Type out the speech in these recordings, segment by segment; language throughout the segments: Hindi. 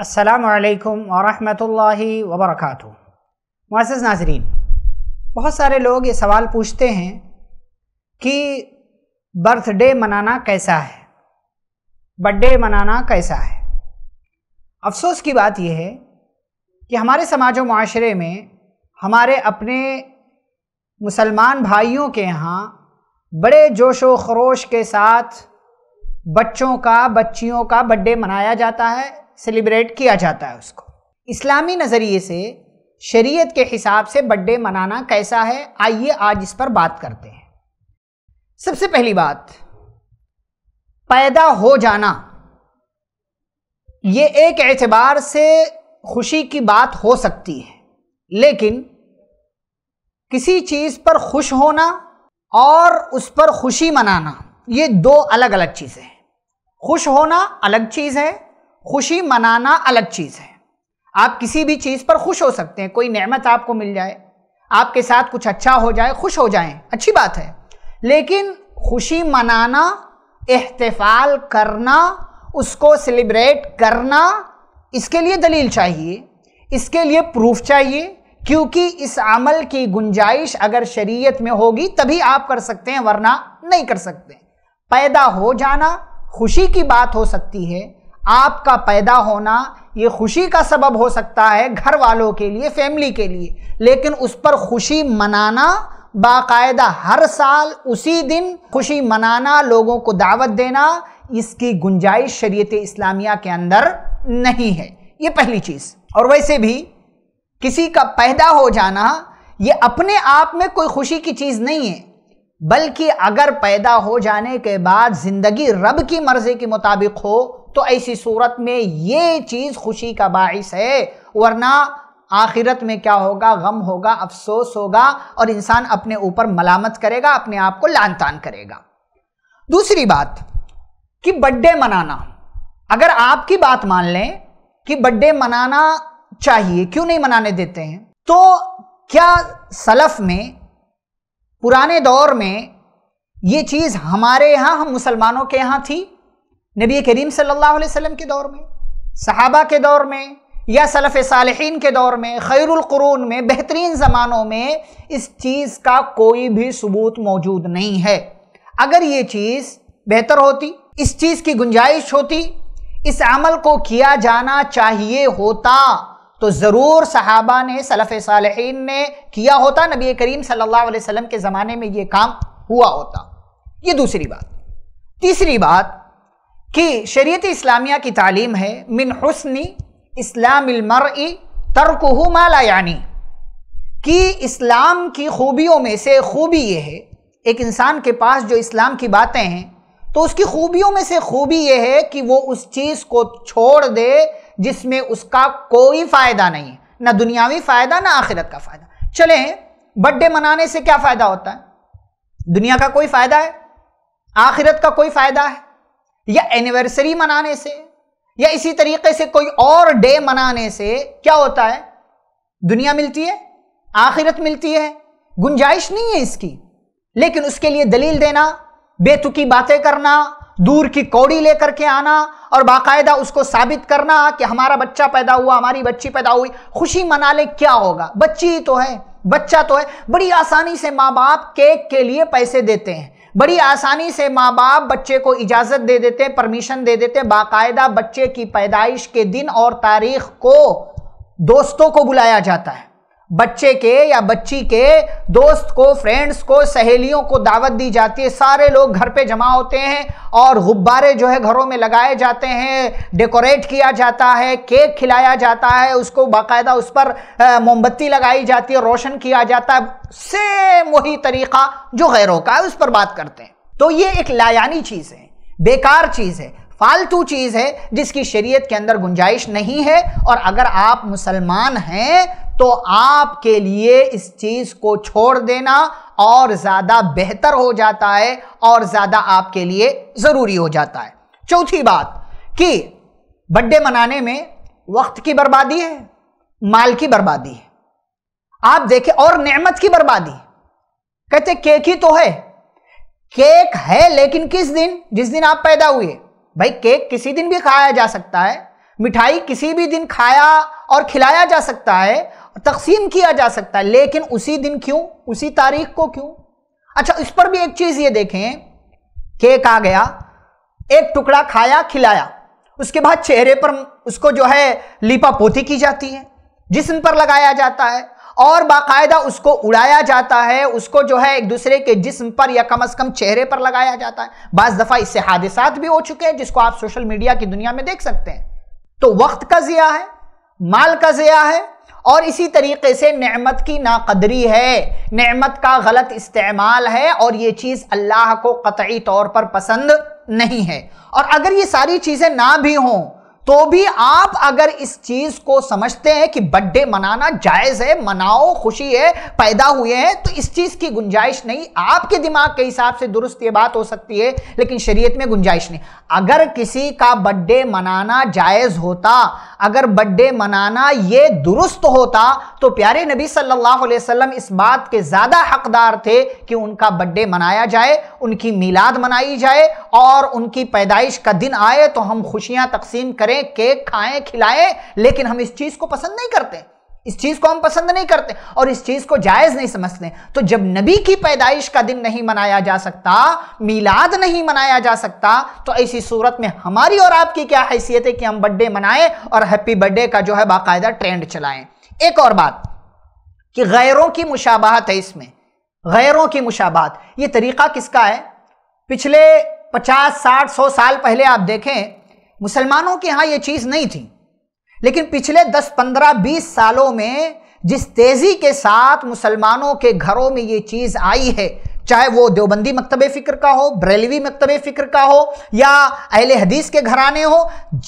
असलकम वरहि वबरक मुआज़ नाजरीन बहुत सारे लोग ये सवाल पूछते हैं कि बर्थडे मनाना कैसा है बर्थडे मनाना कैसा है अफसोस की बात यह है कि हमारे समाज व माशरे में हमारे अपने मुसलमान भाइयों के यहाँ बड़े जोश व खरोश के साथ बच्चों का बच्चियों का बर्थडे मनाया जाता है सेलिब्रेट किया जाता है उसको इस्लामी नज़रिए से शरीयत के हिसाब से बर्थडे मनाना कैसा है आइए आज इस पर बात करते हैं सबसे पहली बात पैदा हो जाना ये एक एतबार से खुशी की बात हो सकती है लेकिन किसी चीज़ पर खुश होना और उस पर खुशी मनाना ये दो अलग अलग चीज़ें हैं खुश होना अलग चीज़ है खुशी मनाना अलग चीज़ है आप किसी भी चीज़ पर खुश हो सकते हैं कोई नेमत आपको मिल जाए आपके साथ कुछ अच्छा हो जाए खुश हो जाए अच्छी बात है लेकिन खुशी मनाना एहतफ़ाल करना उसको सेलिब्रेट करना इसके लिए दलील चाहिए इसके लिए प्रूफ चाहिए क्योंकि इस अमल की गुंजाइश अगर शरीयत में होगी तभी आप कर सकते हैं वरना नहीं कर सकते पैदा हो जाना खुशी की बात हो सकती है आपका पैदा होना ये खुशी का सबब हो सकता है घर वालों के लिए फैमिली के लिए लेकिन उस पर खुशी मनाना बाकायदा हर साल उसी दिन खुशी मनाना लोगों को दावत देना इसकी गुंजाइश शरीयत इस्लामिया के अंदर नहीं है ये पहली चीज़ और वैसे भी किसी का पैदा हो जाना ये अपने आप में कोई खुशी की चीज़ नहीं है बल्कि अगर पैदा हो जाने के बाद ज़िंदगी रब की मर्ज़ी के मुताबिक हो तो ऐसी सूरत में ये चीज़ खुशी का बाइस है वरना आखिरत में क्या होगा गम होगा अफसोस होगा और इंसान अपने ऊपर मलामत करेगा अपने आप को लान तान करेगा दूसरी बात कि बर्थडे मनाना अगर आपकी बात मान लें कि बर्थडे मनाना चाहिए क्यों नहीं मनाने देते हैं तो क्या सलफ में पुराने दौर में ये चीज़ हमारे यहाँ हम मुसलमानों के यहाँ थी नबी करीम सल्लल्लाहु अलैहि वसल्लम के दौर में सहाबा के दौर में या सलफ़ सालहीन के दौर में खैरुलक़रून में बेहतरीन ज़मानों में इस चीज़ का कोई भी सबूत मौजूद नहीं है अगर ये चीज़ बेहतर होती इस चीज़ की गुंजाइश होती इस अमल को किया जाना चाहिए होता तो ज़रूर सहाबा ने सलफ़ सालहीन ने किया होता नबी करीम सल्लल्लाहु अलैहि वसल्लम के ज़माने में ये काम हुआ होता ये दूसरी बात तीसरी बात कि शरीत इस्लामिया की तालीम है मिन हसन इस्लामर तर्कहू माला यानी कि इस्लाम की खूबियों में से खूबी ये है एक इंसान के पास जो इस्लाम की बातें हैं तो उसकी खूबियों में से खूबी यह है कि वो उस चीज़ को छोड़ दे जिसमें उसका कोई फ़ायदा नहीं है ना दुनियावी फ़ायदा ना आखिरत का फ़ायदा चले बर्थडे मनाने से क्या फ़ायदा होता है दुनिया का कोई फ़ायदा है आखिरत का कोई फ़ायदा है या एनिवर्सरी मनाने से या इसी तरीके से कोई और डे मनाने से क्या होता है दुनिया मिलती है आखिरत मिलती है गुंजाइश नहीं है इसकी लेकिन उसके लिए दलील देना बेतुकी बातें करना दूर की कौड़ी लेकर के आना और बाकायदा उसको साबित करना कि हमारा बच्चा पैदा हुआ हमारी बच्ची पैदा हुई खुशी मना ले क्या होगा बच्ची तो है बच्चा तो है बड़ी आसानी से माँ बाप केक के लिए पैसे देते हैं बड़ी आसानी से माँ बाप बच्चे को इजाज़त दे देते हैं परमिशन दे देते हैं बाकायदा बच्चे की पैदाइश के दिन और तारीख को दोस्तों को बुलाया जाता है बच्चे के या बच्ची के दोस्त को फ्रेंड्स को सहेलियों को दावत दी जाती है सारे लोग घर पे जमा होते हैं और गुब्बारे जो है घरों में लगाए जाते हैं डेकोरेट किया जाता है केक खिलाया जाता है उसको बाकायदा उस पर मोमबत्ती लगाई जाती है रोशन किया जाता है सेम वही तरीका जो गैरों का है उस पर बात करते हैं तो ये एक लायानी चीज़ है बेकार चीज़ है फालतू चीज़ है जिसकी शरीयत के अंदर गुंजाइश नहीं है और अगर आप मुसलमान हैं तो आपके लिए इस चीज को छोड़ देना और ज्यादा बेहतर हो जाता है और ज्यादा आपके लिए जरूरी हो जाता है चौथी बात कि बर्थडे मनाने में वक्त की बर्बादी है माल की बर्बादी है आप देखें और नेमत की बर्बादी कहते केक ही तो है केक है लेकिन किस दिन जिस दिन आप पैदा हुए भाई केक किसी दिन भी खाया जा सकता है मिठाई किसी भी दिन खाया और खिलाया जा सकता है तकसीम किया जा सकता है लेकिन उसी दिन क्यों उसी तारीख को क्यों अच्छा इस पर भी एक चीज ये देखें केक आ गया एक टुकड़ा खाया खिलाया उसके बाद चेहरे पर उसको जो है लिपा पोती की जाती है जिसम पर लगाया जाता है और बाकायदा उसको उड़ाया जाता है उसको जो है एक दूसरे के जिस्म पर या कम अज कम चेहरे पर लगाया जाता है बज दफ़ा इससे हादसात भी हो चुके हैं जिसको आप सोशल मीडिया की दुनिया में देख सकते हैं तो वक्त का ज़िया है माल का ज़िया है और इसी तरीके से नेमत की नाकदरी है नेमत का गलत इस्तेमाल है और ये चीज़ अल्लाह को कतई तौर पर पसंद नहीं है और अगर ये सारी चीज़ें ना भी हों तो भी आप अगर इस चीज को समझते हैं कि बर्थडे मनाना जायज है मनाओ खुशी है पैदा हुए हैं तो इस चीज की गुंजाइश नहीं आपके दिमाग के हिसाब से दुरुस्त ये बात हो सकती है लेकिन शरीयत में गुंजाइश नहीं अगर किसी का बर्थडे मनाना जायज होता अगर बर्थडे मनाना ये दुरुस्त होता तो प्यारे नबी सल्लल्लाहु अलैहि वसल्लम इस बात के ज्यादा हकदार थे कि उनका बर्थडे मनाया जाए उनकी मीलाद मनाई जाए और उनकी पैदाइश का दिन आए तो हम खुशियां तकसीम करें करें केक खाएं खिलाएं लेकिन हम इस चीज को पसंद नहीं करते इस चीज को हम पसंद नहीं करते और इस चीज को जायज नहीं समझते तो जब नबी की पैदाइश का दिन नहीं मनाया जा सकता मिलाद नहीं मनाया जा सकता तो ऐसी सूरत में हमारी और आपकी क्या हैसियत है कि हम बर्थडे मनाएं और हैप्पी बर्थडे का जो है बाकायदा ट्रेंड चलाएं एक और बात कि गैरों की मुशाबाहत है इसमें गैरों की मुशाबात यह तरीका किसका है पिछले पचास साठ सौ साल पहले आप देखें मुसलमानों के यहां यह चीज़ नहीं थी लेकिन पिछले 10, 15, 20 सालों में जिस तेज़ी के साथ मुसलमानों के घरों में ये चीज़ आई है चाहे वो देवबंदी मकतब फ़िक्र का हो बरेलवी मकतब फ़िक्र का हो या अहल हदीस के घराने हो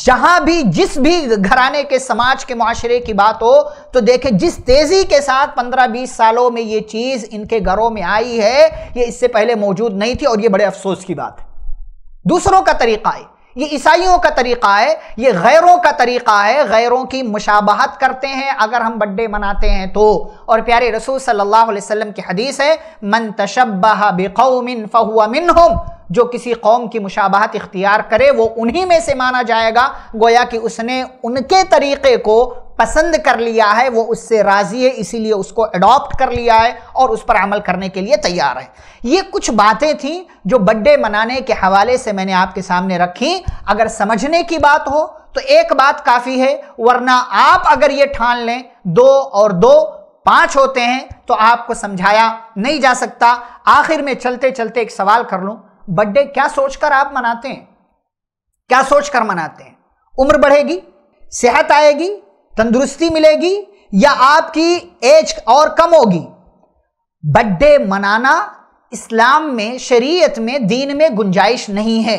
जहां भी जिस भी घराने के समाज के माशरे की बात हो तो देखें जिस तेज़ी के साथ 15-20 सालों में ये चीज़ इनके घरों में आई है ये इससे पहले मौजूद नहीं थी और ये बड़े अफसोस की बात है दूसरों का तरीका है ये ईसाइयों का तरीका है ये गैरों का तरीका है गैरों की मुशाबहत करते हैं अगर हम बर्थडे मनाते हैं तो और प्यारे रसूल सल्लल्लाहु अलैहि वसल्लम की हदीस है मन तशब्बह बेकौमिन फ़हुआ मिनहुम जो किसी कौम की मुशाबहत इख्तियार करे वो उन्हीं में से माना जाएगा गोया कि उसने उनके तरीक़े को पसंद कर लिया है वो उससे राज़ी है इसीलिए उसको अडॉप्ट कर लिया है और उस पर अमल करने के लिए तैयार है ये कुछ बातें थीं जो बर्थडे मनाने के हवाले से मैंने आपके सामने रखी अगर समझने की बात हो तो एक बात काफ़ी है वरना आप अगर ये ठान लें दो और दो पांच होते हैं तो आपको समझाया नहीं जा सकता आखिर में चलते चलते एक सवाल कर लूं बर्थडे क्या सोचकर आप मनाते हैं क्या सोचकर मनाते हैं उम्र बढ़ेगी सेहत आएगी तंदुरुस्ती मिलेगी या आपकी एज और कम होगी बर्थडे मनाना इस्लाम में शरीयत में दीन में गुंजाइश नहीं है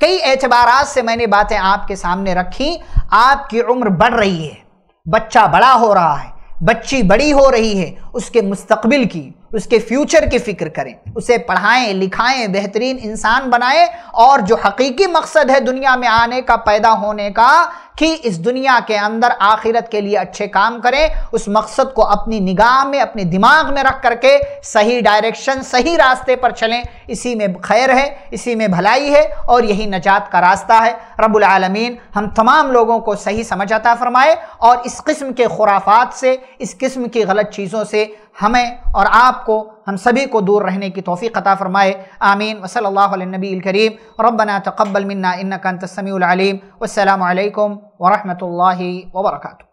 कई एतबार से मैंने बातें आपके सामने रखी आपकी उम्र बढ़ रही है बच्चा बड़ा हो रहा है बच्ची बड़ी हो रही है उसके मुस्तबिल की उसके फ्यूचर की फ़िक्र करें उसे पढ़ाएं लिखाएं बेहतरीन इंसान बनाएं और जो हकीकी मकसद है दुनिया में आने का पैदा होने का कि इस दुनिया के अंदर आखिरत के लिए अच्छे काम करें उस मकसद को अपनी निगाह में अपने दिमाग में रख करके सही डायरेक्शन सही रास्ते पर चलें इसी में खैर है इसी में भलाई है और यही नजात का रास्ता है रबालमीन हम तमाम लोगों को सही समझ आता फरमाए और इस किस्म के खुराफात से इस किस्म की गलत चीज़ों से से हमें और आपको हम सभी को दूर रहने की तौफीक अता फ़रमाए आमीन वसल्ला नबी करीम रबना तकबल मन्ना इन्ना कंतसमीम वसलम वरहमल वर्का